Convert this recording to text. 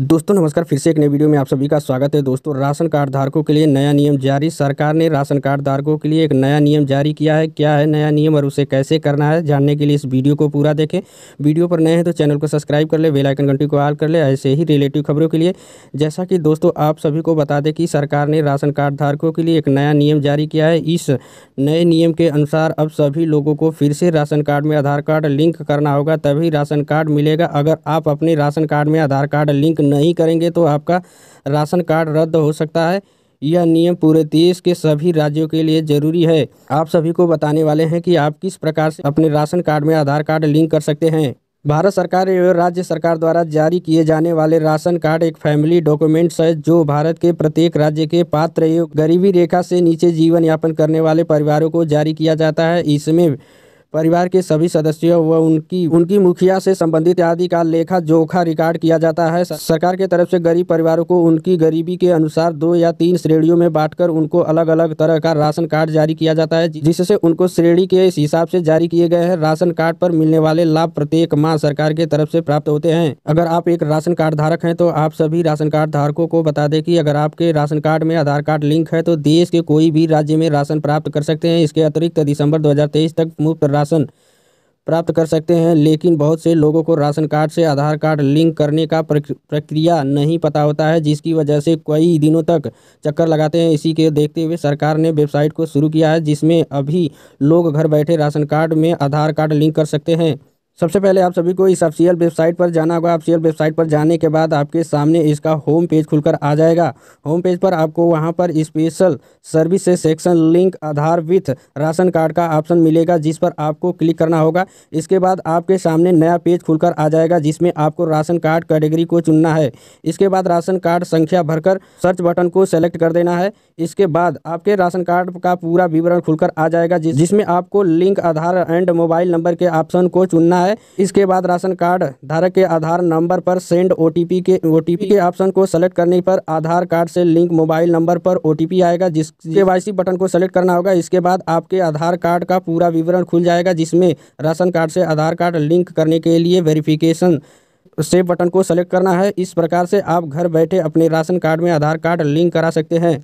दोस्तों नमस्कार फिर से एक नए वीडियो में आप सभी का स्वागत है दोस्तों राशन कार्ड धारकों के लिए नया नियम जारी सरकार ने राशन कार्ड धारकों के लिए एक नया नियम जारी किया है क्या है नया नियम और उसे कैसे करना है जानने के लिए इस वीडियो को पूरा देखें वीडियो पर नए हैं तो चैनल को सब्सक्राइब कर ले बेलाइकन घंटी को ऑल कर ले ऐसे ही रिलेटिव खबरों के लिए जैसा कि दोस्तों आप सभी को बता दें कि सरकार ने राशन कार्ड धारकों के लिए एक नया नियम जारी किया है इस नए नियम के अनुसार अब सभी लोगों को फिर से राशन कार्ड में आधार कार्ड लिंक करना होगा तभी राशन कार्ड मिलेगा अगर आप अपने राशन कार्ड में आधार कार्ड लिंक नहीं करेंगे तो आपका राशन कार्ड रद्द हो सकता है यह नियम पूरे देश के सभी राज्यों के लिए जरूरी है आप सभी को बताने वाले हैं कि आप किस प्रकार से अपने राशन कार्ड में आधार कार्ड लिंक कर सकते हैं भारत सरकार एवं राज्य सरकार द्वारा जारी किए जाने वाले राशन कार्ड एक फैमिली डॉक्यूमेंट्स है जो भारत के प्रत्येक राज्य के पात्र एवं गरीबी रेखा से नीचे जीवन यापन करने वाले परिवारों को जारी किया जाता है इसमें परिवार के सभी सदस्यों व उनकी उनकी मुखिया से संबंधित आदि का लेखा जोखा रिकॉर्ड किया जाता है सरकार के तरफ से गरीब परिवारों को उनकी गरीबी के अनुसार दो या तीन श्रेणियों में बांटकर उनको अलग अलग तरह का राशन कार्ड जारी किया जाता है जिससे उनको श्रेणी के हिसाब से जारी किए गए हैं राशन कार्ड पर मिलने वाले लाभ प्रत्येक माह सरकार के तरफ से प्राप्त होते हैं अगर आप एक राशन कार्ड धारक हैं तो आप सभी राशन कार्ड धारकों को बता दें कि अगर आपके राशन कार्ड में आधार कार्ड लिंक है तो देश के कोई भी राज्य में राशन प्राप्त कर सकते हैं इसके अतिरिक्त दिसंबर दो तक मुफ्त राशन प्राप्त कर सकते हैं लेकिन बहुत से लोगों को राशन कार्ड से आधार कार्ड लिंक करने का प्रक्रिया नहीं पता होता है जिसकी वजह से कई दिनों तक चक्कर लगाते हैं इसी के देखते हुए सरकार ने वेबसाइट को शुरू किया है जिसमें अभी लोग घर बैठे राशन कार्ड में आधार कार्ड लिंक कर सकते हैं सबसे पहले आप सभी को इस एफ वेबसाइट पर जाना होगा एफ वेबसाइट पर जाने के बाद आपके सामने इसका होम पेज खुलकर आ जाएगा होम पेज पर आपको वहां पर special service section link Aadhaar with ration card का ऑप्शन मिलेगा जिस पर आपको क्लिक करना होगा इसके बाद आपके सामने नया पेज खुलकर आ जाएगा जिसमें आपको राशन कार्ड कैटेगरी को चुनना है इसके बाद राशन कार्ड संख्या भरकर सर्च बटन को सेलेक्ट कर देना है इसके बाद आपके राशन कार्ड का पूरा विवरण खुलकर आ जाएगा जिसमें आपको link Aadhaar and mobile number के ऑप्शन को चुनना है है इसके बाद राशन कार्ड धारक के आधार नंबर पर सेंड ओ के ओ के ऑप्शन को सेलेक्ट करने पर आधार कार्ड से लिंक मोबाइल नंबर पर ओ आएगा जिस के बटन को सेलेक्ट करना होगा इसके बाद आपके आधार कार्ड का पूरा विवरण खुल जाएगा जिसमें राशन कार्ड से आधार कार्ड लिंक करने के लिए वेरिफिकेशन सेव बटन को सेलेक्ट करना है इस प्रकार से आप घर बैठे अपने राशन कार्ड में आधार कार्ड लिंक करा सकते हैं